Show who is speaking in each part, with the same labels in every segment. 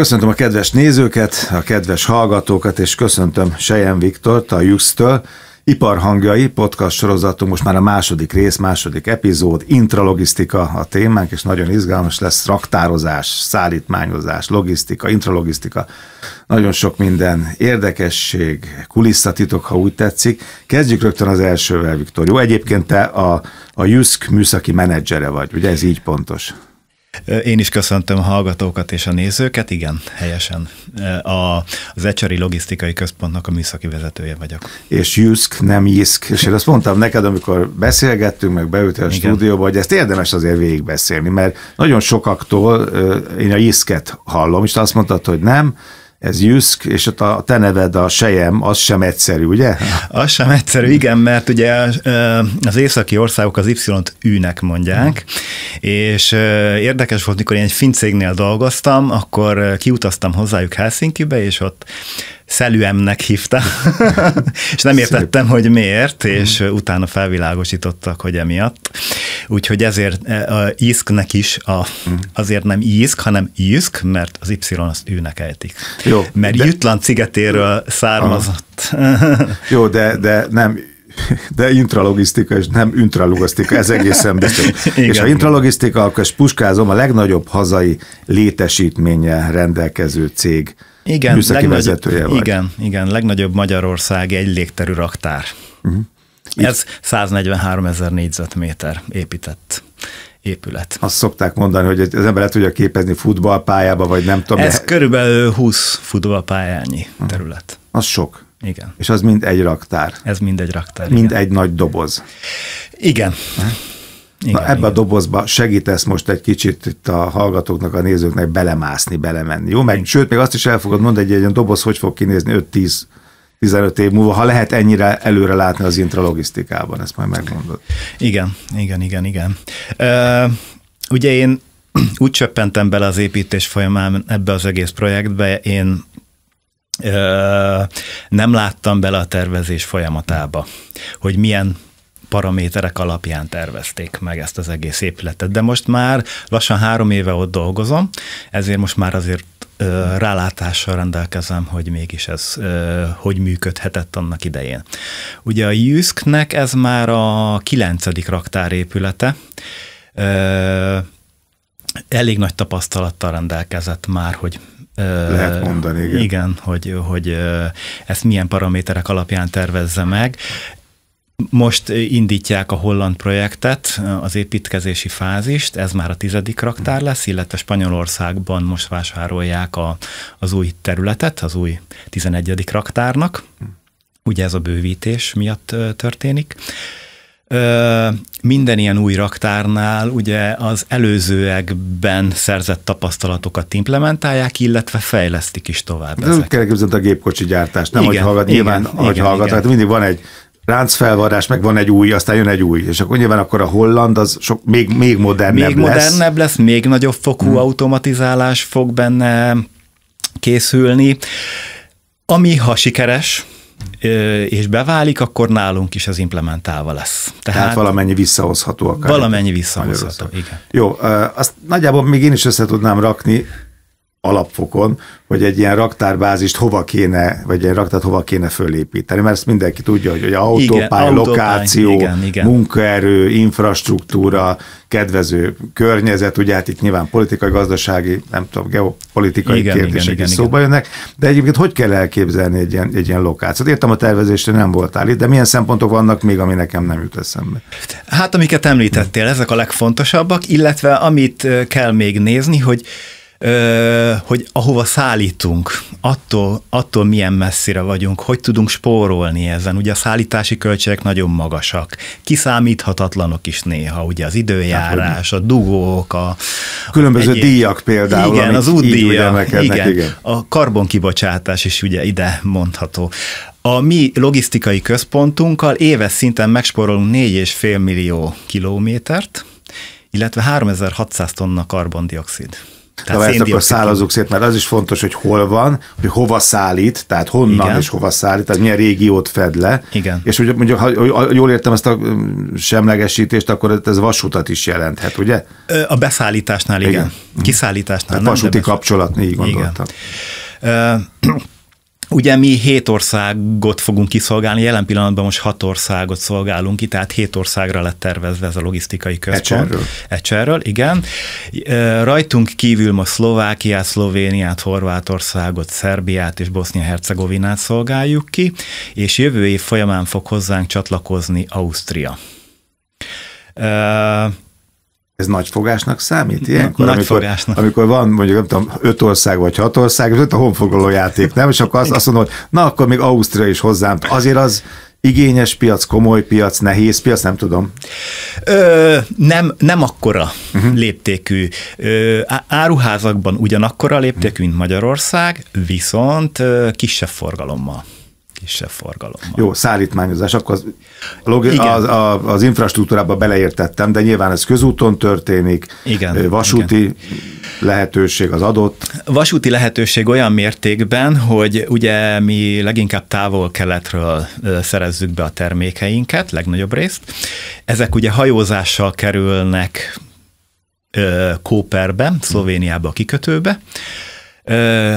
Speaker 1: Köszöntöm a kedves nézőket, a kedves hallgatókat, és köszöntöm Sejem Viktort a Jux-től. Iparhangjai podcast sorozatunk most már a második rész, második epizód, intralogisztika a témánk, és nagyon izgalmas lesz raktározás, szállítmányozás, logisztika, intralogisztika, nagyon sok minden érdekesség, kulisszatitok, ha úgy tetszik. Kezdjük rögtön az elsővel, Viktor. Jó, egyébként te a, a Jusk műszaki menedzsere vagy, ugye ez így pontos?
Speaker 2: Én is köszöntöm a hallgatókat és a nézőket, igen, helyesen. A, az Ecsari Logisztikai Központnak a műszaki vezetője vagyok.
Speaker 1: És Jüszk, nem Jiszk, és én azt mondtam neked, amikor beszélgettünk, meg beültél a igen. stúdióba, hogy ezt érdemes azért végigbeszélni, mert nagyon sokaktól én a Jiszket hallom, és te azt mondtad, hogy nem, ez Jüszk, és ott a te neved a Sejem, az sem egyszerű, ugye?
Speaker 2: Az sem egyszerű, igen, mert ugye az északi országok az Y-t űnek mondják, mm. és érdekes volt, mikor én egy fincégnél dolgoztam, akkor kiutaztam hozzájuk helsinki és ott szelüemnek hívta, és nem értettem, Szép. hogy miért, mhm. és mm. utána felvilágosítottak, hogy emiatt. Úgyhogy ezért e, a iszknek is a, azért nem iszk, hanem iszk, mert az Y azt őnek ejtik. Jó, mert de... Jutland szigetéről származott. Aha.
Speaker 1: Jó, de, de nem de intralogisztika, és nem intralogisztika, ez egészen biztos. Igen. És ha intralogisztika, akkor puskázom, a legnagyobb hazai létesítménye rendelkező cég igen, műszaki vezetője vagy. Igen,
Speaker 2: igen, legnagyobb Magyarország egy légterű raktár. Uh-huh. Ez 143 ezer négyzetméter épített épület.
Speaker 1: Azt szokták mondani, hogy az ember le tudja képezni futballpályába, vagy nem tudom. Ez de...
Speaker 2: körülbelül 20 futballpályányi terület. Az sok. Igen. És az mind egy raktár. Ez mind egy raktár. Mind igen. egy nagy doboz. Igen. Igen,
Speaker 1: Na, ebbe igen. a dobozba segítesz most egy kicsit itt a hallgatóknak, a nézőknek belemászni, belemenni. Jó, meg sőt, még azt is el fogod mondani, hogy egy ilyen doboz hogy fog kinézni 5-10 15 év múlva, ha lehet
Speaker 2: ennyire előre látni az intralogisztikában, ezt majd megmondod. Igen, igen, igen, igen. Ö, ugye én úgy csöppentem bele az építés folyamán ebbe az egész projektbe, én ö, nem láttam bele a tervezés folyamatába, hogy milyen paraméterek alapján tervezték meg ezt az egész épületet. De most már lassan három éve ott dolgozom, ezért most már azért rálátással rendelkezem, hogy mégis ez hogy működhetett annak idején. Ugye a Jüsknek ez már a kilencedik raktárépülete, elég nagy tapasztalattal rendelkezett már, hogy lehet mondani, igen. igen hogy, hogy ezt milyen paraméterek alapján tervezze meg. Most indítják a holland projektet, az építkezési fázist, ez már a tizedik raktár lesz, illetve Spanyolországban most vásárolják a, az új területet, az új tizenegyedik raktárnak. Ugye ez a bővítés miatt történik. Ö, minden ilyen új raktárnál ugye az előzőekben szerzett tapasztalatokat implementálják, illetve fejlesztik is tovább.
Speaker 1: Ez kell a gépkocsi gyártást, nem, igen, hogy hallgat, igen, nyilván, igen, hogy hallgat, igen. Hát mindig van egy ráncfelvarrás, meg van egy új, aztán jön egy új, és akkor nyilván akkor a holland az sok, még, még modernebb még lesz. Még modernebb
Speaker 2: lesz, még nagyobb fokú hmm. automatizálás fog benne készülni, ami ha sikeres, és beválik, akkor nálunk is az implementálva lesz. Tehát, Tehát valamennyi
Speaker 1: visszahozható akár. Valamennyi visszahozható, igen. Jó, azt nagyjából még én is össze tudnám rakni, alapfokon, hogy egy ilyen raktárbázist hova kéne, vagy egy raktárt hova kéne fölépíteni, mert ezt mindenki tudja, hogy, hogy autópály, lokáció, igen, igen. munkaerő, infrastruktúra, kedvező környezet, ugye hát itt nyilván politikai, gazdasági, nem tudom, geopolitikai igen, kérdések igen, igen, is szóba jönnek, de egyébként hogy kell elképzelni egy ilyen, egy ilyen lokációt? Értem a tervezésre nem voltál itt, de milyen szempontok vannak még, ami nekem nem jut eszembe?
Speaker 2: Hát amiket említettél, ezek a legfontosabbak, illetve amit kell még nézni, hogy hogy ahova szállítunk, attól, attól milyen messzire vagyunk, hogy tudunk spórolni ezen. Ugye a szállítási költségek nagyon magasak, kiszámíthatatlanok is néha, ugye az időjárás, hát, a dugók, a... Különböző egyéb, díjak például, igen, az útdíja, igen, igen. A karbonkibocsátás is ugye ide mondható. A mi logisztikai központunkkal éves szinten megspórolunk 4,5 millió kilométert, illetve 3600 tonna karbondioxid. Tehát Na, ezt akkor
Speaker 1: szállazzuk szét, mert az is fontos, hogy hol van, hogy hova szállít, tehát honnan Igen. és hova szállít, tehát milyen régiót fed
Speaker 2: le. Igen.
Speaker 1: És hogy mondjuk, ha jól értem ezt a mm, semlegesítést, akkor ez vasutat is
Speaker 2: jelenthet, ugye? A beszállításnál igen. igen. Mhm. Kiszállításnál. Tehát nem, vasúti kapcsolat, így gondoltam. Igen. Ugye mi hét országot fogunk kiszolgálni, jelen pillanatban most hat országot szolgálunk ki, tehát hét országra lett tervezve ez a logisztikai központ. Ecserről. Ecserről, igen. Rajtunk kívül most Szlovákiát, Szlovéniát, Horvátországot, Szerbiát és Bosznia-Hercegovinát szolgáljuk ki, és jövő év folyamán fog hozzánk csatlakozni Ausztria. Ez nagy fogásnak számít ilyenkor? Nagy amikor, fogásnak.
Speaker 1: Amikor van mondjuk, nem tudom, öt ország vagy hat ország, és ott a honfoglaló játék, nem? És akkor azt, azt mondom, hogy na akkor még Ausztria is hozzám. Azért az
Speaker 2: igényes piac, komoly piac, nehéz piac, nem tudom. Ö, nem, nem akkora uh-huh. léptékű. Ö, áruházakban ugyanakkora léptékű, mint Magyarország, viszont ö, kisebb forgalommal kisebb forgalom. Jó,
Speaker 1: szállítmányozás, akkor az, logi- igen. az, a, az infrastruktúrába beleértettem, de nyilván ez közúton történik, igen, vasúti igen. lehetőség az adott.
Speaker 2: Vasúti lehetőség olyan mértékben, hogy ugye mi leginkább távol-keletről szerezzük be a termékeinket, legnagyobb részt. Ezek ugye hajózással kerülnek Kóperbe, Szlovéniába a kikötőbe,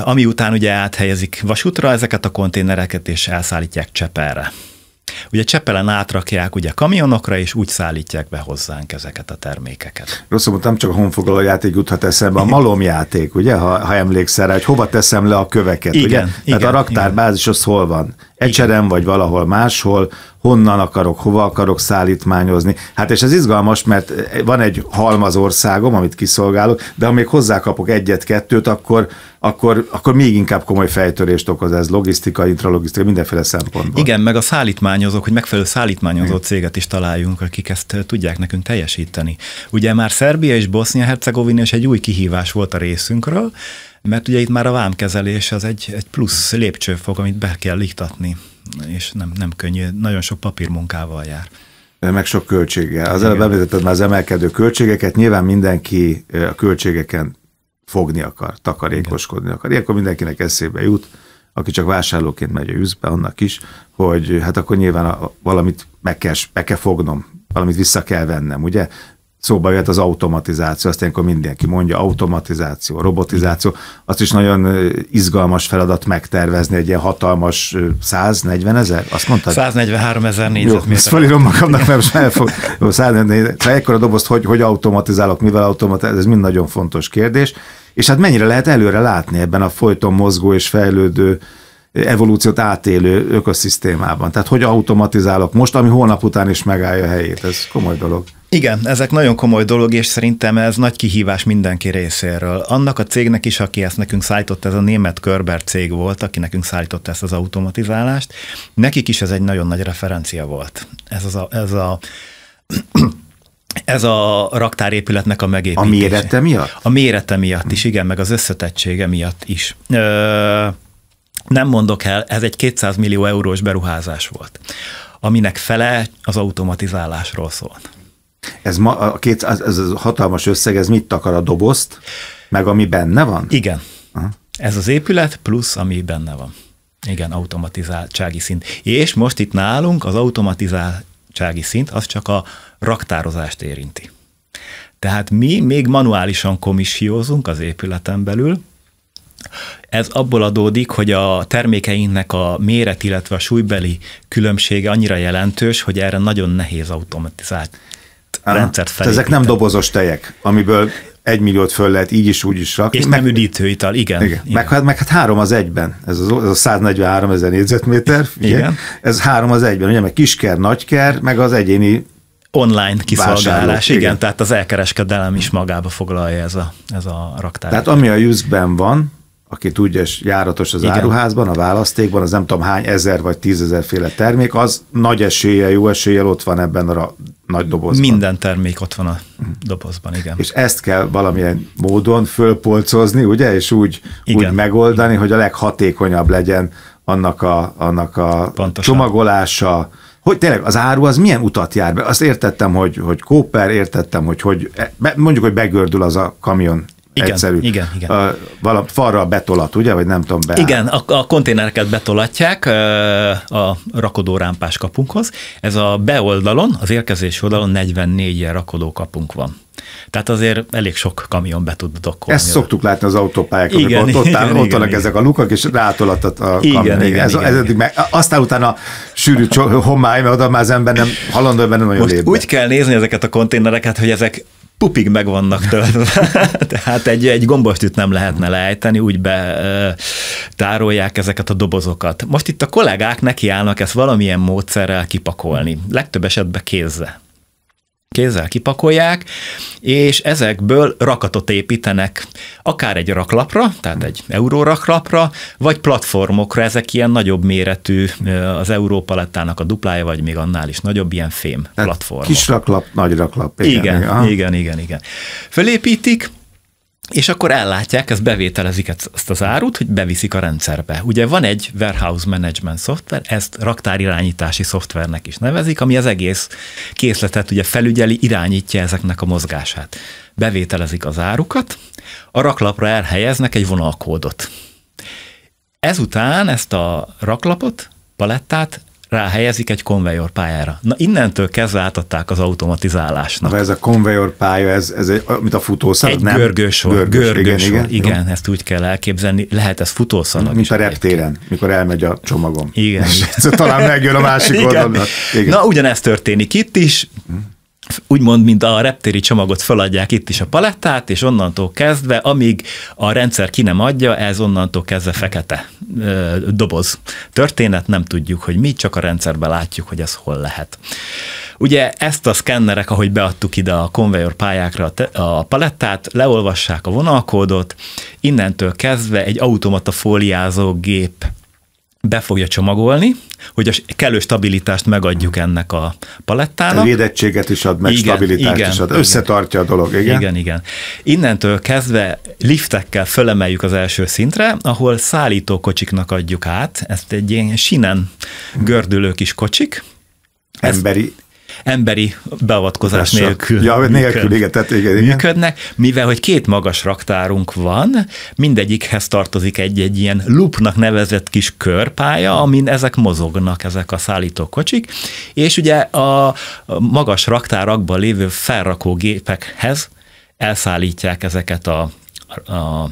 Speaker 2: ami után ugye áthelyezik vasútra ezeket a konténereket, és elszállítják Csepelre. Ugye Csepelen átrakják ugye kamionokra, és úgy szállítják be hozzánk ezeket a termékeket.
Speaker 1: Rosszul mondtam, csak a honfoglaló játék juthat eszembe, a malomjáték, ugye, ha, ha emlékszel rá, hogy hova teszem le a köveket, igen, ugye? Igen, Tehát a raktárbázis igen. az hol van? Ecserem vagy valahol máshol, honnan akarok, hova akarok szállítmányozni. Hát és ez izgalmas, mert eh, van egy halmaz országom, amit kiszolgálok, de ha még hozzákapok egyet-kettőt, akkor akkor, akkor még inkább komoly fejtörést okoz ez logisztika, intralogisztika, mindenféle szempontból.
Speaker 2: Igen, meg a szállítmányozók, hogy megfelelő szállítmányozó Igen. céget is találjunk, akik ezt tudják nekünk teljesíteni. Ugye már Szerbia és Bosznia-Hercegovina is egy új kihívás volt a részünkről, mert ugye itt már a vámkezelés az egy, egy plusz lépcsőfok, amit be kell iktatni, és nem, nem könnyű, nagyon sok papírmunkával jár
Speaker 1: meg sok költsége. Az előbb említetted már az emelkedő költségeket, nyilván mindenki a költségeken fogni akar, takarékoskodni akar. Ilyenkor mindenkinek eszébe jut, aki csak vásárlóként megy a üzbe, annak is, hogy hát akkor nyilván a, valamit meg kell, meg kell fognom, valamit vissza kell vennem, ugye? szóba jött az automatizáció, azt ilyenkor mindenki mondja, automatizáció, robotizáció, azt is nagyon izgalmas feladat megtervezni, egy ilyen hatalmas 140 ezer, azt mondtad?
Speaker 2: 143 ezer négyzetméter. Jó, ezt felírom magamnak, mert most
Speaker 1: fog, Jó, ekkor a dobozt, hogy, hogy automatizálok, mivel automatizálok, ez mind nagyon fontos kérdés, és hát mennyire lehet előre látni ebben a folyton mozgó és fejlődő evolúciót átélő ökoszisztémában. Tehát hogy automatizálok most, ami holnap után is megállja a helyét. Ez komoly dolog.
Speaker 2: Igen, ezek nagyon komoly dolog, és szerintem ez nagy kihívás mindenki részéről. Annak a cégnek is, aki ezt nekünk szállított, ez a német Körber cég volt, aki nekünk szállított ezt az automatizálást, nekik is ez egy nagyon nagy referencia volt. Ez az a, ez a ez a raktárépületnek a megépítése. A mérete miatt? A mérete miatt is, igen, meg az összetettsége miatt is. Ö, nem mondok el, ez egy 200 millió eurós beruházás volt, aminek fele az automatizálásról szólt.
Speaker 1: Ez, ma, a két, ez, ez
Speaker 2: a hatalmas összeg, ez mit takar a dobozt, meg ami benne van? Igen. Aha. Ez az épület plusz, ami benne van. Igen, automatizáltsági szint. És most itt nálunk az automatizáltsági szint az csak a raktározást érinti. Tehát mi még manuálisan komissiózunk az épületen belül, ez abból adódik, hogy a termékeinknek a méret, illetve a súlybeli különbsége annyira jelentős, hogy erre nagyon nehéz automatizált Aha. rendszert felépíteni. Ezek nem
Speaker 1: dobozos tejek, amiből egy milliót föl lehet így is, úgy is rakni. És meg, nem
Speaker 2: üdítőital, igen. igen. igen. Meg,
Speaker 1: hát, meg hát három az egyben, ez, az, ez a 143 ezer négyzetméter, ugye? igen. ez három az egyben, ugye, meg kisker, nagyker, meg az egyéni online kiszolgálás, igen, igen,
Speaker 2: tehát az elkereskedelem is magába foglalja ez a, ez a raktár. Tehát ami
Speaker 1: a jüzben van, aki tudja, és járatos az Igen. áruházban, a választékban, az nem tudom hány ezer vagy tízezer féle termék, az nagy esélye, jó esélye ott van ebben a nagy dobozban. Minden
Speaker 2: termék ott van a
Speaker 1: dobozban, igen. És ezt kell valamilyen módon fölpolcozni, ugye, és úgy, igen. úgy megoldani, hogy a leghatékonyabb legyen annak a, annak a Pontosan. csomagolása, hogy tényleg az áru az milyen utat jár be? Azt értettem, hogy, hogy kóper, értettem, hogy, hogy e- mondjuk, hogy begördül az a kamion igen, egyszerű. Igen, igen. Uh, valam, falra betolat, ugye, vagy nem tudom be. Igen,
Speaker 2: a, a konténereket betolatják uh, a rakodó rámpás kapunkhoz. Ez a beoldalon, az érkezés oldalon 44 ilyen rakodó kapunk van. Tehát azért elég sok kamion be tud dokkolni. Ezt
Speaker 1: szoktuk látni az autópályákon, igen, amikor ott, igen, áll, igen, ott vannak igen. ezek a lukak, és rátolatott a igen, kamion. Igen, igen, ez, igen, ez eddig meg, aztán utána sűrű
Speaker 2: homály, mert oda már az ember nem halandó, nem nagyon Most lép. Úgy kell nézni ezeket a konténereket, hogy ezek pupig meg vannak töltve. Tehát egy, egy gombostűt nem lehetne leejteni, úgy be tárolják ezeket a dobozokat. Most itt a kollégák nekiállnak ezt valamilyen módszerrel kipakolni. Legtöbb esetben kézzel kézzel kipakolják, és ezekből rakatot építenek, akár egy raklapra, tehát egy euróraklapra, vagy platformokra, ezek ilyen nagyobb méretű, az európalettának a duplája, vagy még annál is nagyobb, ilyen fém platform. Hát platformok. Kis
Speaker 1: raklap, nagy raklap. Igen, igen, igen,
Speaker 2: igen. igen. Fölépítik, és akkor ellátják, ezt bevételezik ezt az árut, hogy beviszik a rendszerbe. Ugye van egy warehouse management szoftver, ezt raktárirányítási szoftvernek is nevezik, ami az egész készletet ugye felügyeli, irányítja ezeknek a mozgását. Bevételezik az árukat, a raklapra elhelyeznek egy vonalkódot. Ezután ezt a raklapot, palettát ráhelyezik egy konvejor pályára. Na innentől kezdve átadták az automatizálásnak.
Speaker 1: Na, ez a konvejor pálya, ez, ez egy, mint a futószalag, egy nem? görgősor, görgős, görgős igen, igen, igen ezt úgy kell
Speaker 2: elképzelni, lehet ez futószalag Mint is a reptéren, egyébként. mikor elmegy a csomagom. Igen. És talán megjön a másik oldalon. Na ugyanezt történik itt is, mhm úgymond, mint a reptéri csomagot feladják itt is a palettát, és onnantól kezdve, amíg a rendszer ki nem adja, ez onnantól kezdve fekete ö, doboz történet, nem tudjuk, hogy mi, csak a rendszerben látjuk, hogy ez hol lehet. Ugye ezt a szkennerek, ahogy beadtuk ide a konvejor pályákra a, palettát, leolvassák a vonalkódot, innentől kezdve egy automata fóliázó gép be fogja csomagolni, hogy a kellő stabilitást megadjuk ennek a palettának. A védettséget is ad, meg igen, stabilitást igen, is ad.
Speaker 1: Összetartja igen. a dolog, igen? Igen,
Speaker 2: igen. Innentől kezdve liftekkel fölemeljük az első szintre, ahol szállítókocsiknak adjuk át, ezt egy ilyen sinen gördülő kis kocsik. Emberi emberi beavatkozás nélkül, ja, nélkül működ, igen, tehát igen, igen. működnek, mivel hogy két magas raktárunk van, mindegyikhez tartozik egy-egy ilyen loopnak nevezett kis körpálya, amin ezek mozognak, ezek a szállítókocsik, és ugye a magas raktárakban lévő gépekhez elszállítják ezeket a, a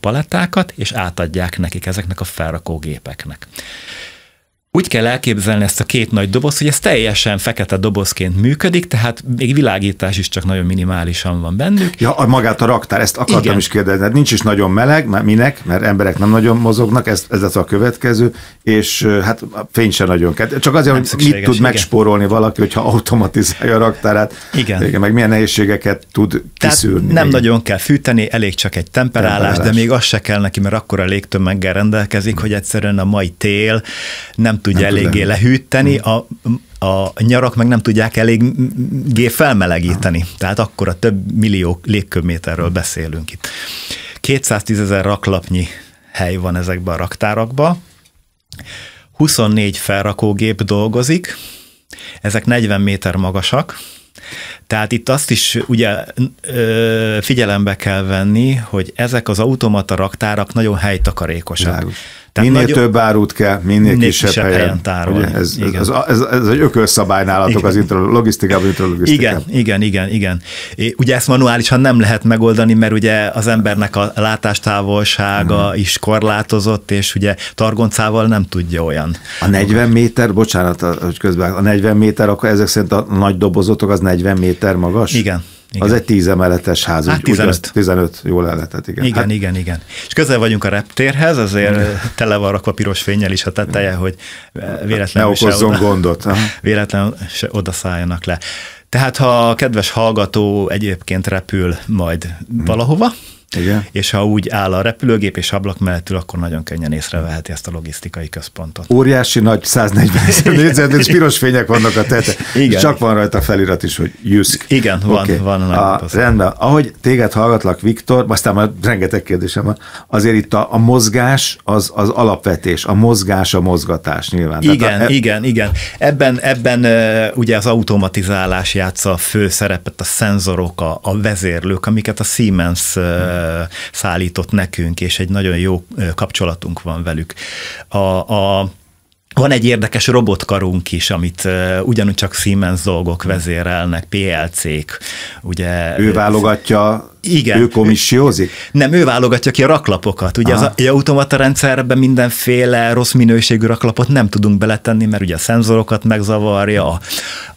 Speaker 2: palettákat, és átadják nekik ezeknek a gépeknek úgy kell elképzelni ezt a két nagy doboz, hogy ez teljesen fekete dobozként működik, tehát még világítás is csak nagyon minimálisan van bennük.
Speaker 1: Ja, a magát a raktár, ezt akartam Igen. is kérdezni. Hát nincs is nagyon meleg, mert minek, mert emberek nem nagyon mozognak, ez, ez lesz a következő, és hát a fény sem nagyon kell. Csak azért, nem hogy mit tud igen. megspórolni
Speaker 2: valaki, hogyha automatizálja a raktárát, igen. igen meg milyen nehézségeket tud tehát kiszűrni. Nem nagyon kell fűteni, elég csak egy temperálás, temperálás, de még az se kell neki, mert akkor a légtömeggel rendelkezik, hogy egyszerűen a mai tél nem tudja nem eléggé tudom. lehűteni, hmm. a, a nyarak meg nem tudják eléggé felmelegíteni. Aha. Tehát akkor a több millió légköbméterről beszélünk itt. 210 ezer raklapnyi hely van ezekben a raktárakban, 24 felrakógép dolgozik, ezek 40 méter magasak, tehát itt azt is ugye figyelembe kell venni, hogy ezek az automata raktárak nagyon helytakarékosak. Lágos. Tehát minél nagyon, több árut kell,
Speaker 1: minél, minél kisebb, kisebb helyen, helyen tárolni. Ez, igen. Ez, ez, ez egy ökölszabály nálatok igen. az intro, logisztikában, logisztikában.
Speaker 2: Igen, igen, igen, igen. É, ugye ezt manuálisan nem lehet megoldani, mert ugye az embernek a látástávolsága uh-huh. is korlátozott, és ugye targoncával nem tudja olyan.
Speaker 1: A 40 méter, bocsánat, hogy közben, a 40 méter, akkor ezek szerint a nagy dobozotok az 40 méter magas? Igen, igen. Az egy emeletes ház. Hát 15. Úgy, 15, jól lehetett, igen. Igen, hát,
Speaker 2: igen, igen. És közel vagyunk a reptérhez, azért tele van rakva piros fényel is a teteje, hogy eh, véletlenül ne okozzon oda, gondot. Ha? Véletlenül se szálljanak le. Tehát ha a kedves hallgató egyébként repül majd hmm. valahova, igen. és ha úgy áll a repülőgép és ablak mellettül, akkor nagyon könnyen észreveheti ezt a logisztikai központot.
Speaker 1: Óriási nagy 140 négyzet, és piros fények vannak a tete. Igen. Csak van rajta felirat is, hogy Jüszk. Igen, van, okay. van. van a, rendben. Ahogy téged hallgatlak, Viktor, aztán már rengeteg kérdésem van, azért itt a, a
Speaker 2: mozgás az, az alapvetés, a mozgás a mozgatás nyilván. Igen, a, e- igen, igen. Ebben, ebben ugye az automatizálás játsza a fő szerepet, a szenzorok, a, a vezérlők, amiket a Siemens hmm szállított nekünk, és egy nagyon jó kapcsolatunk van velük. A, a van egy érdekes robotkarunk is, amit uh, ugyanúgy csak Siemens dolgok hm. vezérelnek, PLC-k. Ugye, ő válogatja igen. Ő komissiózik? Nem, ő válogatja ki a raklapokat. Ugye Aha. az, az automata rendszerben mindenféle rossz minőségű raklapot nem tudunk beletenni, mert ugye a szenzorokat megzavarja, a,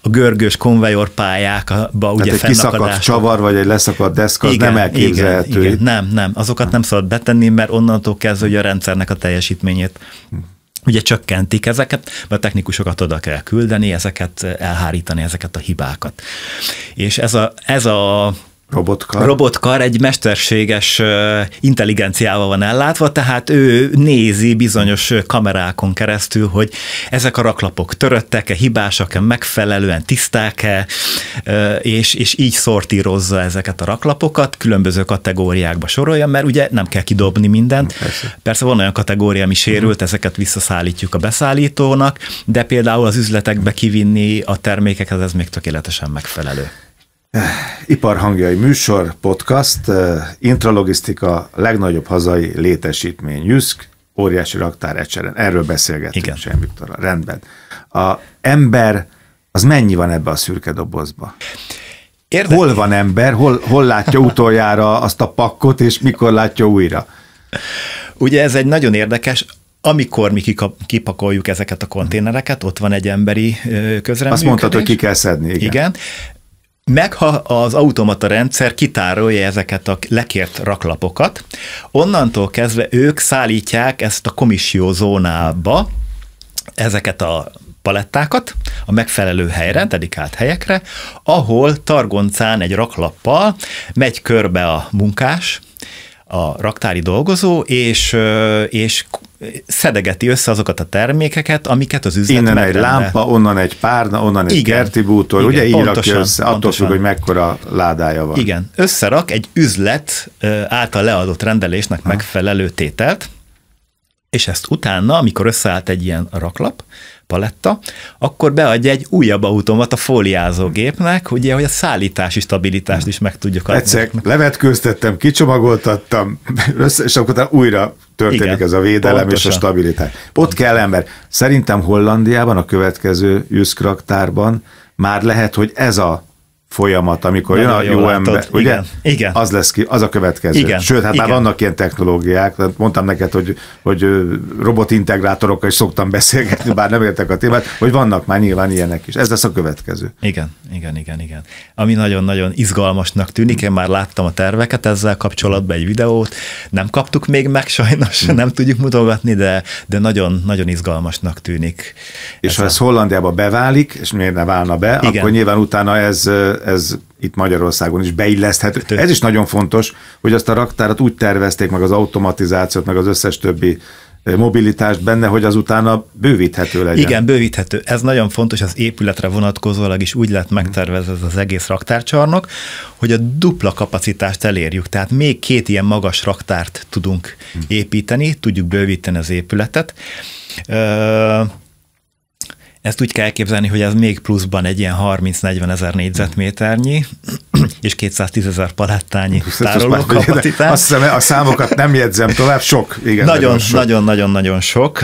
Speaker 2: a görgős konvejorpályákba hát ugye Tehát egy kiszakadt csavar,
Speaker 1: vagy egy leszakadt deszka, igen, az nem elképzelhető. Igen, igen,
Speaker 2: nem, nem. Azokat nem szabad betenni, mert onnantól kezdve, hogy a rendszernek a teljesítményét hm ugye csökkentik ezeket, mert a technikusokat oda kell küldeni, ezeket elhárítani, ezeket a hibákat. És ez a, ez a Robotkar. Robotkar egy mesterséges intelligenciával van ellátva, tehát ő nézi bizonyos kamerákon keresztül, hogy ezek a raklapok töröttek-e, hibásak-e, megfelelően tiszták-e, és, és így szortírozza ezeket a raklapokat, különböző kategóriákba sorolja, mert ugye nem kell kidobni mindent. Persze, Persze van olyan kategória, ami sérült, ezeket visszaszállítjuk a beszállítónak, de például az üzletekbe kivinni a termékeket ez még tökéletesen megfelelő.
Speaker 1: Iparhangjai műsor, podcast, eh, intralogisztika, legnagyobb hazai létesítmény, Jüszk, óriási raktár Ecseren. Erről beszélgetünk Igen. Sem Viktorra. Rendben. A ember, az mennyi van ebbe a szürke dobozba? Érdekli. Hol van ember, hol,
Speaker 2: hol látja utoljára azt a pakkot, és mikor látja újra? Ugye ez egy nagyon érdekes, amikor mi kipakoljuk ezeket a konténereket, ott van egy emberi közreműködés. Azt mondtad, hogy ki kell szedni. Igen. igen meg ha az automata rendszer kitárolja ezeket a lekért raklapokat, onnantól kezdve ők szállítják ezt a komissió zónába, ezeket a palettákat a megfelelő helyre, dedikált helyekre, ahol targoncán egy raklappal megy körbe a munkás, a raktári dolgozó, és, és szedegeti össze azokat a termékeket, amiket az üzlet Innen egy lámpa, onnan
Speaker 1: egy párna, onnan egy Igen. kerti bútor, Igen, ugye így pontosan, rakja össze, pontosan. attól függ, hogy mekkora ládája van. Igen,
Speaker 2: összerak egy üzlet által leadott rendelésnek ha. megfelelő tételt, és ezt utána, amikor összeállt egy ilyen raklap, paletta, akkor beadja egy újabb automat a fóliázógépnek, ugye, hogy a szállítási stabilitást is meg tudjuk adni. Egyszer
Speaker 1: levetkőztettem, kicsomagoltattam, össze, és akkor újra történik Igen, ez a védelem pontosan. és a stabilitás. Ott kell ember. Szerintem Hollandiában a következő üszkraktárban már lehet, hogy ez a folyamat, amikor Nagyon jön a jó látod. ember, ugye? Igen. Igen. Az lesz ki, az a következő. Igen. Sőt, hát Igen. már vannak ilyen technológiák, tehát mondtam neked, hogy, hogy robotintegrátorokkal is szoktam beszélgetni, bár nem értek a témát, hogy vannak már nyilván ilyenek is. Ez lesz a következő. Igen,
Speaker 2: igen, igen, igen. Ami nagyon-nagyon izgalmasnak tűnik, én már láttam a terveket ezzel kapcsolatban egy videót, nem kaptuk még meg sajnos, hm. nem tudjuk mutogatni, de, de nagyon, nagyon izgalmasnak tűnik. És ez ha a... ez Hollandiába
Speaker 1: beválik, és miért ne válna be, Igen. akkor nyilván utána ez ez itt Magyarországon is beilleszthető. Ez is nagyon fontos, hogy azt a raktárat úgy tervezték meg az automatizációt, meg az összes többi eh, mobilitást benne, hogy az utána bővíthető legyen. Igen,
Speaker 2: bővíthető. Ez nagyon fontos, az épületre vonatkozólag is úgy lett megtervezve ez az egész raktárcsarnok, hogy a dupla kapacitást elérjük, tehát még két ilyen magas raktárt tudunk hm. építeni, tudjuk bővíteni az épületet. Ö- ezt úgy kell képzelni, hogy ez még pluszban egy ilyen 30-40 ezer négyzetméternyi, és 210 ezer palettányi tároló Azt
Speaker 1: hiszem, a számokat nem jegyzem tovább, sok. Igen, nagyon, nagyon, nagyon, nagyon, nagyon sok.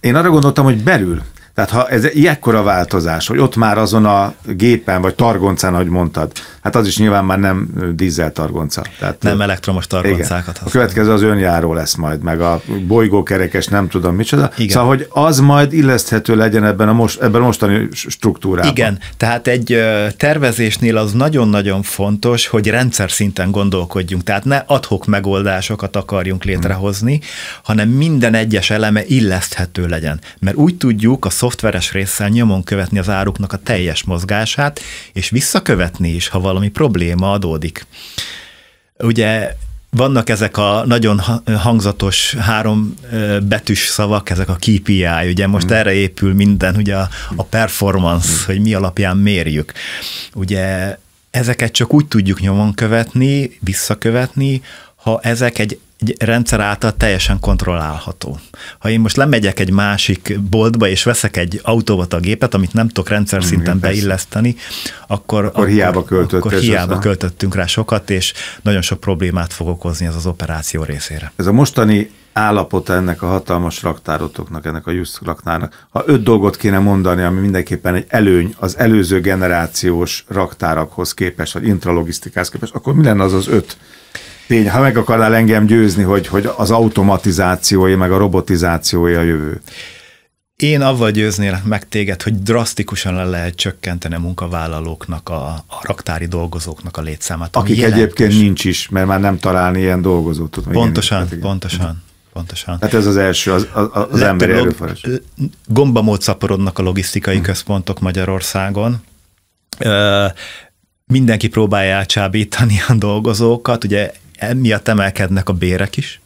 Speaker 1: Én arra gondoltam, hogy belül tehát ha ez ilyekkora változás, hogy ott már azon a gépen, vagy targoncán, ahogy mondtad, hát az is nyilván már nem dízel targonca. Tehát nem
Speaker 2: elektromos targoncákat. Igen.
Speaker 1: A következő az önjáró lesz majd, meg a bolygókerekes, nem tudom micsoda. Igen. Szóval, hogy az majd illeszthető legyen ebben a, most, ebben a mostani struktúrában.
Speaker 2: Igen, tehát egy tervezésnél az nagyon-nagyon fontos, hogy rendszer szinten gondolkodjunk. Tehát ne adhok megoldásokat akarjunk létrehozni, hmm. hanem minden egyes eleme illeszthető legyen. Mert úgy tudjuk a szoftver szoftveres résszel nyomon követni az áruknak a teljes mozgását, és visszakövetni is, ha valami probléma adódik. Ugye vannak ezek a nagyon hangzatos három betűs szavak, ezek a KPI, ugye most hmm. erre épül minden, ugye a, a performance, hmm. hogy mi alapján mérjük. Ugye ezeket csak úgy tudjuk nyomon követni, visszakövetni, ha ezek egy egy rendszer által teljesen kontrollálható. Ha én most lemegyek egy másik boltba, és veszek egy a gépet, amit nem tudok rendszer szinten Igen, beilleszteni, akkor, akkor, hiába, költött akkor hiába költöttünk rá sokat, és nagyon sok problémát fog okozni ez az operáció részére.
Speaker 1: Ez a mostani állapot ennek a hatalmas raktárotoknak, ennek a Just raktárnak. Ha öt dolgot kéne mondani, ami mindenképpen egy előny az előző generációs raktárakhoz képest, vagy intralogisztikához képest, akkor mi lenne az az öt? tény, ha meg akarnál engem győzni, hogy, hogy az automatizációja,
Speaker 2: meg a robotizációja a jövő. Én avval győznélek meg téged, hogy drasztikusan le lehet csökkenteni a munkavállalóknak, a, a raktári dolgozóknak a létszámát. Akik jelentős. egyébként
Speaker 1: nincs is, mert már nem találni ilyen dolgozót. Tudom, pontosan,
Speaker 2: igen, pontosan. Igen. Pontosan. Hát ez
Speaker 1: az első, az, az, az emberi log- erőforrás.
Speaker 2: Gombamód szaporodnak a logisztikai hmm. központok Magyarországon. Ö, mindenki próbálja elcsábítani a dolgozókat, ugye emiatt emelkednek a bérek is,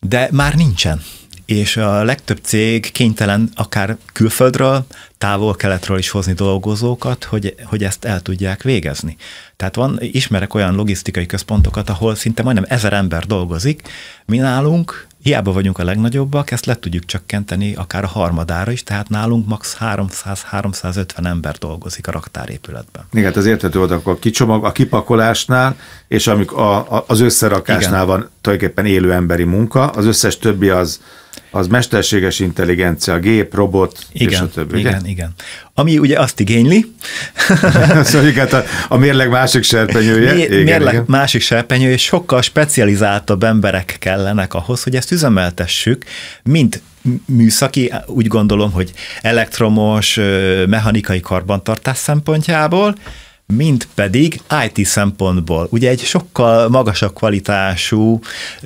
Speaker 2: de már nincsen. És a legtöbb cég kénytelen akár külföldről, távol-keletről is hozni dolgozókat, hogy, hogy ezt el tudják végezni. Tehát van, ismerek olyan logisztikai központokat, ahol szinte majdnem ezer ember dolgozik, mi nálunk Hiába vagyunk a legnagyobbak, ezt le tudjuk csökkenteni akár a harmadára is, tehát nálunk max. 300-350 ember dolgozik a raktárépületben.
Speaker 1: Igen, hát ez érthető, akkor a kicsomag, a kipakolásnál, és amik a, a, az összerakásnál Igen. van tulajdonképpen élő emberi munka, az összes többi az, az mesterséges intelligencia, gép, robot, igen, és a többi. Igen, ugye?
Speaker 2: igen. Ami ugye azt igényli. szóval igen, a, a mérleg másik serpenyője. Mi, igen, mérleg igen. másik serpenyője, sokkal specializáltabb emberek kellenek ahhoz, hogy ezt üzemeltessük, mint műszaki, úgy gondolom, hogy elektromos, mechanikai karbantartás szempontjából, mint pedig IT szempontból. Ugye egy sokkal magasabb kvalitású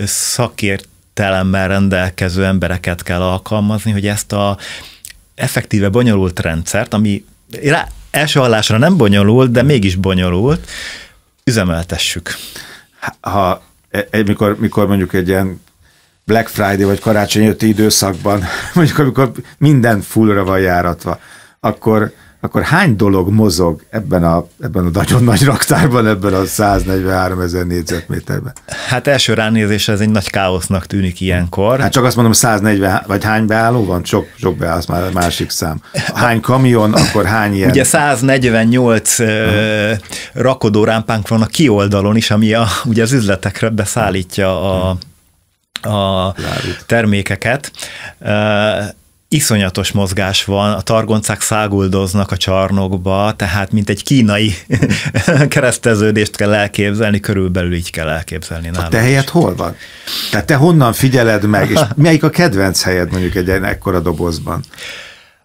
Speaker 2: szakértelemmel rendelkező embereket kell alkalmazni, hogy ezt a effektíve bonyolult rendszert, ami első hallásra nem bonyolult, de mégis bonyolult, üzemeltessük. Ha egy, e, mikor, mikor mondjuk egy ilyen Black Friday
Speaker 1: vagy karácsony időszakban, mondjuk amikor minden fullra van járatva, akkor akkor hány dolog mozog ebben a, ebben a nagyon nagy raktárban, ebben a 143 ezer négyzetméterben?
Speaker 2: Hát első ránézésre ez egy nagy káosznak tűnik ilyenkor. Hát csak azt mondom, 140, vagy hány beálló van? Sok, sok beálló, az már másik szám. Hány kamion,
Speaker 1: akkor hány
Speaker 2: ilyen? Ugye 148 uh, rakodórámpánk van a kioldalon is, ami a, ugye az üzletekre beszállítja a, a termékeket. Uh, iszonyatos mozgás van, a targoncák száguldoznak a csarnokba, tehát mint egy kínai kereszteződést kell elképzelni, körülbelül így kell elképzelni. A te helyed is. hol van? Tehát te honnan figyeled meg,
Speaker 1: és melyik a kedvenc helyed mondjuk egy ekkora dobozban?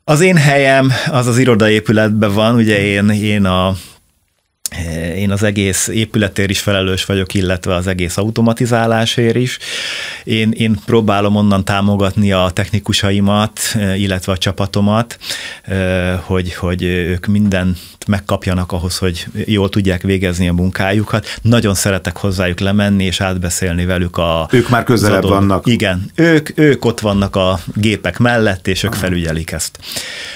Speaker 2: Az én helyem az az irodaépületben van, ugye én, én a Eh, én az egész épületért is felelős vagyok, illetve az egész automatizálásért is. Én, én próbálom onnan támogatni a technikusaimat, eh, illetve a csapatomat, eh, hogy, hogy ők minden megkapjanak ahhoz, hogy jól tudják végezni a munkájukat. Nagyon szeretek hozzájuk lemenni és átbeszélni velük a... Ők már közelebb zadon. vannak. Igen, ők, ők ott vannak a gépek mellett, és ők felügyelik ezt.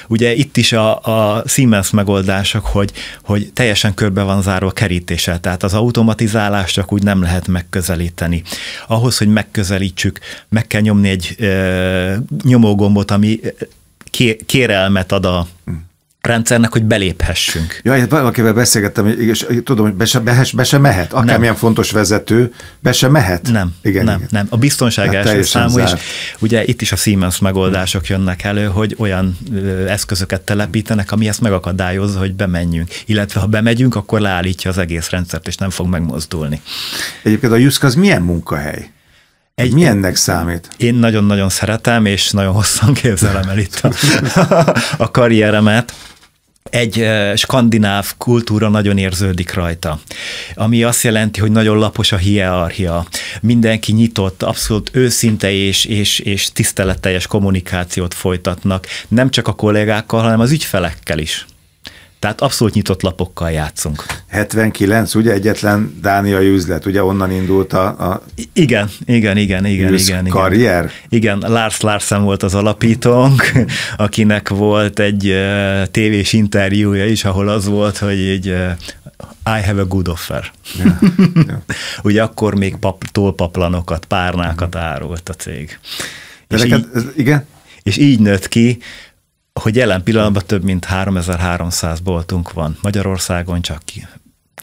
Speaker 2: Ugye itt is a, a Siemens megoldások, hogy, hogy teljesen körbe van zárva kerítése, tehát az automatizálást csak úgy nem lehet megközelíteni. Ahhoz, hogy megközelítsük, meg kell nyomni egy ö, nyomógombot, ami kérelmet ad a hm rendszernek, hogy beléphessünk.
Speaker 1: Ja, hát valakivel beszélgettem, és tudom, hogy be se, be, be se
Speaker 2: mehet, akármilyen nem. fontos vezető, be se mehet. Nem, igen, nem, igen. nem. A biztonság hát első számú, zárt. és ugye itt is a Siemens megoldások jönnek elő, hogy olyan ö, eszközöket telepítenek, ami ezt megakadályozza, hogy bemenjünk. Illetve ha bemegyünk, akkor leállítja az egész rendszert, és nem fog megmozdulni. Egyébként a Juszk az milyen munkahely? Egy, Milyennek számít? Én nagyon-nagyon szeretem, és nagyon hosszan képzelem el itt a, a karrieremet egy skandináv kultúra nagyon érződik rajta, ami azt jelenti, hogy nagyon lapos a hierarchia. Mindenki nyitott, abszolút őszinte és, és, és tiszteletteljes kommunikációt folytatnak, nem csak a kollégákkal, hanem az ügyfelekkel is. Tehát abszolút nyitott lapokkal játszunk. 79, ugye egyetlen dániai üzlet, ugye onnan indult a... a igen, igen, igen, igen, igen. karrier? Igen, Lars Larsen volt az alapítónk, akinek volt egy uh, tévés interjúja is, ahol az volt, hogy egy uh, I have a good offer. Ja, ja. ugye akkor még pap, tolpaplanokat, párnákat mhm. árult a cég. De és neked, így, igen? És így nőtt ki, hogy jelen pillanatban több mint 3300 boltunk van. Magyarországon csak ki.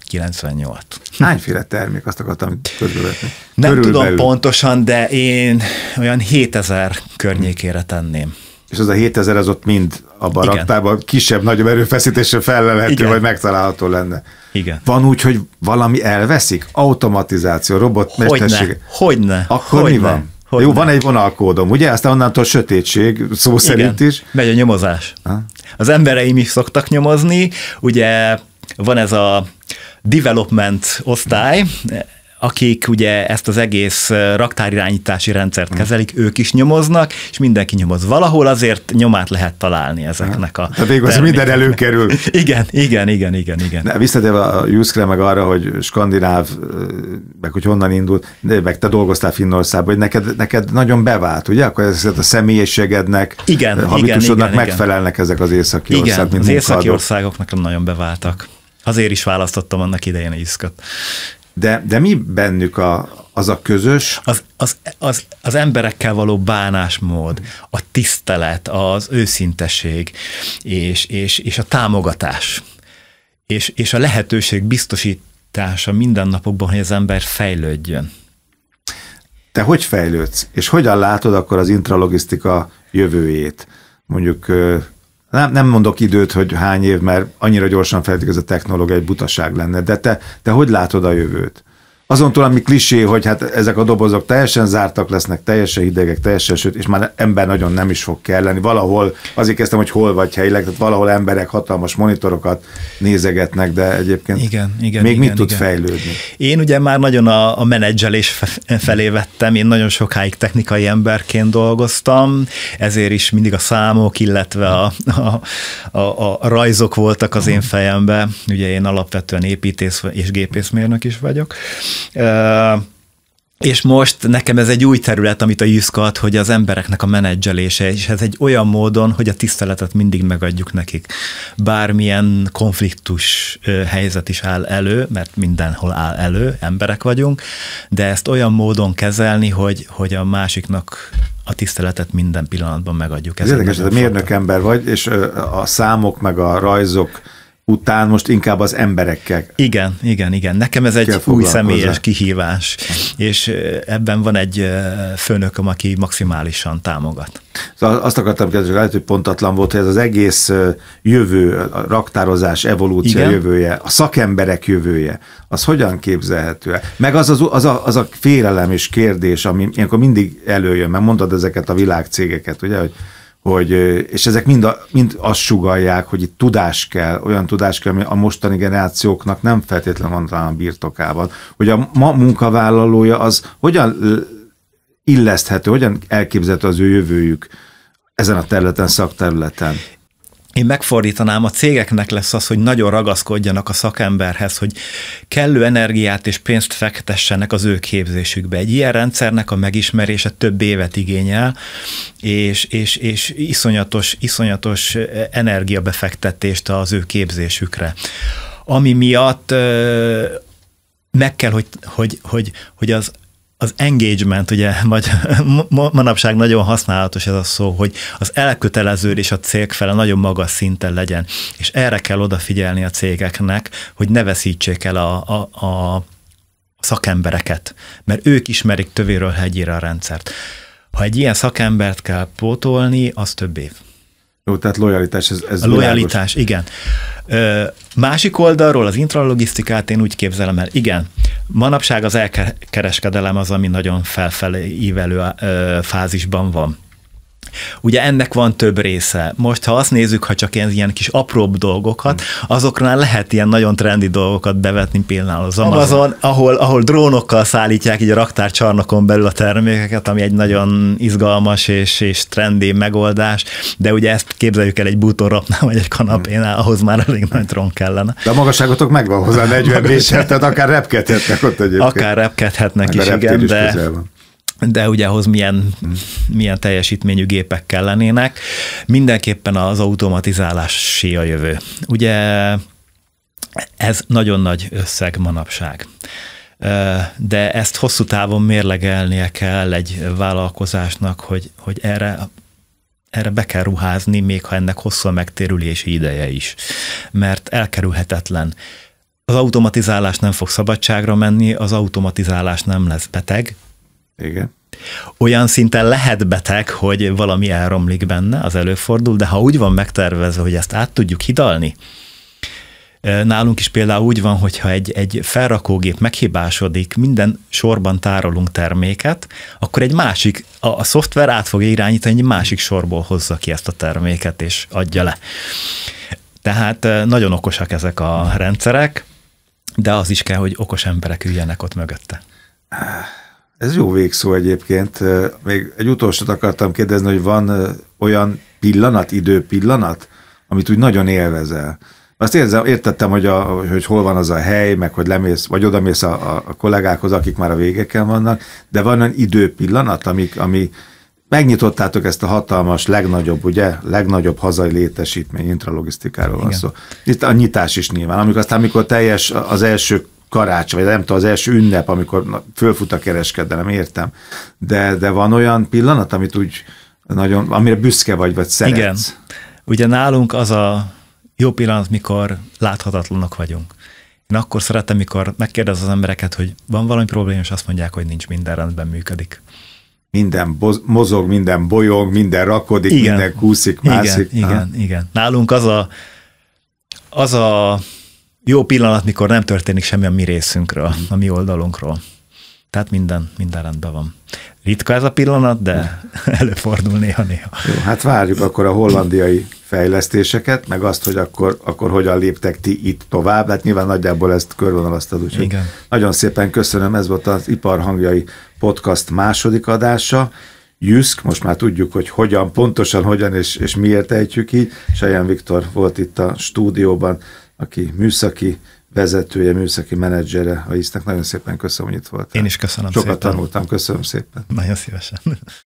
Speaker 2: 98. Hányféle termék, azt akartam közbevetni? Nem Körülbelül. tudom pontosan, de én olyan 7000 környékére tenném.
Speaker 1: És az a 7000 az ott mind a raktárban kisebb, nagyobb erőfeszítésre felelhető, vagy megtalálható lenne. Igen. Van úgy, hogy valami elveszik? Automatizáció, mesterség. Hogyne,
Speaker 2: hogyne. Akkor hogy mi van?
Speaker 1: Hogy Jó, ne. van egy vonalkódom, ugye? Aztán onnantól sötétség, szó Igen, szerint
Speaker 2: is. megy a nyomozás. Ha? Az embereim is szoktak nyomozni, ugye van ez a development osztály, akik ugye ezt az egész raktárirányítási rendszert mm. kezelik, ők is nyomoznak, és mindenki nyomoz. Valahol azért nyomát lehet találni ezeknek a... Tehát végül minden előkerül. Igen, igen, igen, igen, igen.
Speaker 1: visszatérve a Juszkre meg arra, hogy skandináv, meg hogy honnan indult, de meg te dolgoztál Finnországban, hogy neked, neked nagyon bevált, ugye? Akkor ez a személyiségednek, igen, habitusodnak igen, igen, megfelelnek igen. ezek az északi igen, ország, az északi
Speaker 2: országoknak nagyon beváltak. Azért is választottam annak idején a iszkat de, de mi bennük a, az a közös? Az, az, az, az emberekkel való bánásmód, a tisztelet, az őszinteség és, és, és a támogatás. És, és a lehetőség biztosítása mindennapokban, hogy az ember fejlődjön.
Speaker 1: Te hogy fejlődsz, és hogyan látod akkor az intralogisztika jövőjét? Mondjuk nem, nem mondok időt, hogy hány év, mert annyira gyorsan fejlődik ez a technológia, egy butaság lenne, de te, te hogy látod a jövőt? Azon túl, ami klisé, hogy hát ezek a dobozok teljesen zártak lesznek, teljesen hidegek, teljesen sötét, és már ember nagyon nem is fog kelleni. Valahol, azért kezdtem, hogy hol vagy helyileg, tehát valahol emberek hatalmas monitorokat nézegetnek, de egyébként igen, igen, még igen, mit igen. tud fejlődni?
Speaker 2: Én ugye már nagyon a, a menedzselés felé vettem, én nagyon sokáig technikai emberként dolgoztam, ezért is mindig a számok, illetve a, a, a, a rajzok voltak az én fejembe, ugye én alapvetően építész és gépészmérnök is vagyok, és most nekem ez egy új terület, amit a Juszka ad, hogy az embereknek a menedzselése, és ez egy olyan módon, hogy a tiszteletet mindig megadjuk nekik. Bármilyen konfliktus helyzet is áll elő, mert mindenhol áll elő, emberek vagyunk, de ezt olyan módon kezelni, hogy, hogy a másiknak a tiszteletet minden pillanatban megadjuk. Ez érdekes, hogy mérnök
Speaker 1: ember vagy, és a számok meg a rajzok után most inkább az emberekkel.
Speaker 2: Igen, igen,
Speaker 1: igen. Nekem ez egy új személyes kihívás,
Speaker 2: és ebben van egy főnököm, aki maximálisan támogat.
Speaker 1: Szóval azt akartam hogy lehet, hogy pontatlan volt, hogy ez az egész jövő, a raktározás, evolúció Igen. jövője, a szakemberek jövője, az hogyan képzelhető -e? Meg az, az, az, a, az a félelem és kérdés, ami ilyenkor mindig előjön, mert mondod ezeket a világcégeket, ugye, hogy hogy, és ezek mind, a, mind azt sugalják, hogy itt tudás kell, olyan tudás kell, ami a mostani generációknak nem feltétlenül van talán a birtokában, hogy a ma munkavállalója az hogyan illeszthető, hogyan elképzelhető az ő jövőjük ezen a területen, szakterületen
Speaker 2: én megfordítanám, a cégeknek lesz az, hogy nagyon ragaszkodjanak a szakemberhez, hogy kellő energiát és pénzt fektessenek az ő képzésükbe. Egy ilyen rendszernek a megismerése több évet igényel, és, és, és iszonyatos, iszonyatos energiabefektetést az ő képzésükre. Ami miatt meg kell, hogy, hogy, hogy, hogy az az engagement, ugye, vagy manapság nagyon használatos ez a szó, hogy az elköteleződés a cég fele nagyon magas szinten legyen, és erre kell odafigyelni a cégeknek, hogy ne veszítsék el a, a, a szakembereket, mert ők ismerik tövéről hegyére a rendszert. Ha egy ilyen szakembert kell pótolni, az több év. Jó, tehát lojalitás, ez, ez A lojalitás, világos. igen. Ö, másik oldalról az intralogisztikát én úgy képzelem el, igen, manapság az elkereskedelem az, ami nagyon felfelé ívelő ö, fázisban van. Ugye ennek van több része. Most, ha azt nézzük, ha csak ilyen, ilyen kis apróbb dolgokat, hmm. azoknál lehet ilyen nagyon trendi dolgokat bevetni, például az Amazon, Amazon ahol, ahol drónokkal szállítják így a raktárcsarnokon belül a termékeket, ami egy nagyon izgalmas és, és trendi megoldás, de ugye ezt képzeljük el egy bútorrapnál vagy egy kanapénál, ahhoz már elég nagy drón kellene. De a magasságotok megvan hozzá 40 méter, tehát akár repkedhetnek ott egyébként. Akár repkedhetnek Meg is, igen, de, közelben de ugye ahhoz milyen, milyen teljesítményű gépek lennének. Mindenképpen az automatizálásé a jövő. Ugye ez nagyon nagy összeg manapság. De ezt hosszú távon mérlegelnie kell egy vállalkozásnak, hogy, hogy erre erre be kell ruházni, még ha ennek hosszú a megtérülési ideje is, mert elkerülhetetlen. Az automatizálás nem fog szabadságra menni, az automatizálás nem lesz beteg, igen. Olyan szinten lehet beteg, hogy valami elromlik benne, az előfordul, de ha úgy van megtervezve, hogy ezt át tudjuk hidalni, Nálunk is például úgy van, hogyha egy, egy felrakógép meghibásodik, minden sorban tárolunk terméket, akkor egy másik, a, a szoftver át fogja irányítani, egy másik sorból hozza ki ezt a terméket és adja le. Tehát nagyon okosak ezek a rendszerek, de az is kell, hogy okos emberek üljenek ott mögötte.
Speaker 1: Ez jó végszó egyébként. Még egy utolsót akartam kérdezni, hogy van olyan pillanat, idő pillanat, amit úgy nagyon élvezel. Azt érzem, értettem, hogy, a, hogy hol van az a hely, meg hogy lemész, vagy odamész a, a kollégákhoz, akik már a végeken vannak, de van olyan időpillanat, amik, ami megnyitottátok ezt a hatalmas, legnagyobb, ugye, legnagyobb hazai létesítmény, intralogisztikáról van szó. Itt a nyitás is nyilván, amikor aztán, amikor teljes az első karácsony, vagy nem tudom, az első ünnep, amikor na, fölfut a kereskedelem, értem. De, de van olyan pillanat, amit úgy nagyon, amire büszke vagy, vagy szeretsz. Igen.
Speaker 2: Ugye nálunk az a jó pillanat, mikor láthatatlanok vagyunk. Én akkor szeretem, mikor megkérdez az embereket, hogy van valami probléma, és azt mondják, hogy nincs, minden rendben működik.
Speaker 1: Minden boz, mozog, minden bolyog, minden rakodik, igen, minden kúszik, mászik. Igen, igen,
Speaker 2: igen. Nálunk az a, az a jó pillanat, mikor nem történik semmi a mi részünkről, a mi oldalunkról. Tehát minden, minden rendben van. Ritka ez a pillanat, de előfordul néha-néha.
Speaker 1: hát várjuk akkor a hollandiai fejlesztéseket, meg azt, hogy akkor, akkor hogyan léptek ti itt tovább. Hát nyilván nagyjából ezt körvonalaztad, úgyhogy Igen. nagyon szépen köszönöm. Ez volt az Iparhangjai Podcast második adása. Jüszk, most már tudjuk, hogy hogyan, pontosan hogyan és, és miért ejtjük így. Sejen Viktor volt itt a stúdióban aki műszaki vezetője, műszaki menedzsere a ISZ-nek. Nagyon
Speaker 2: szépen köszönöm, hogy itt voltál. Én is köszönöm Sokat szépen. tanultam, köszönöm szépen. Nagyon szívesen.